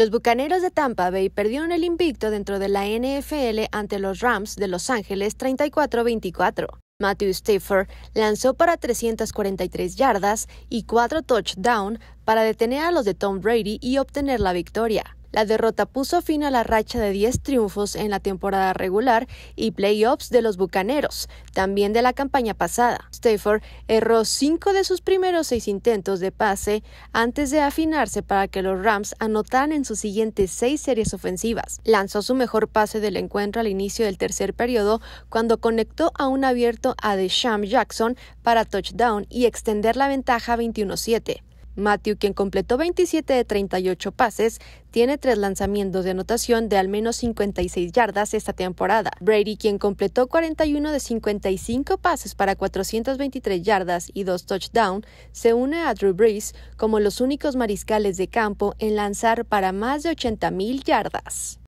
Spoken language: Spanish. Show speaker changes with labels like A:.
A: Los Bucaneros de Tampa Bay perdieron el invicto dentro de la NFL ante los Rams de Los Ángeles 34-24. Matthew Stafford lanzó para 343 yardas y 4 touchdowns para detener a los de Tom Brady y obtener la victoria. La derrota puso fin a la racha de 10 triunfos en la temporada regular y playoffs de los Bucaneros, también de la campaña pasada. Stafford erró 5 de sus primeros 6 intentos de pase antes de afinarse para que los Rams anotaran en sus siguientes 6 series ofensivas. Lanzó su mejor pase del encuentro al inicio del tercer periodo cuando conectó a un abierto a DeSham Jackson para touchdown y extender la ventaja 21-7. Matthew, quien completó 27 de 38 pases, tiene tres lanzamientos de anotación de al menos 56 yardas esta temporada. Brady, quien completó 41 de 55 pases para 423 yardas y dos touchdowns, se une a Drew Brees como los únicos mariscales de campo en lanzar para más de 80 mil yardas.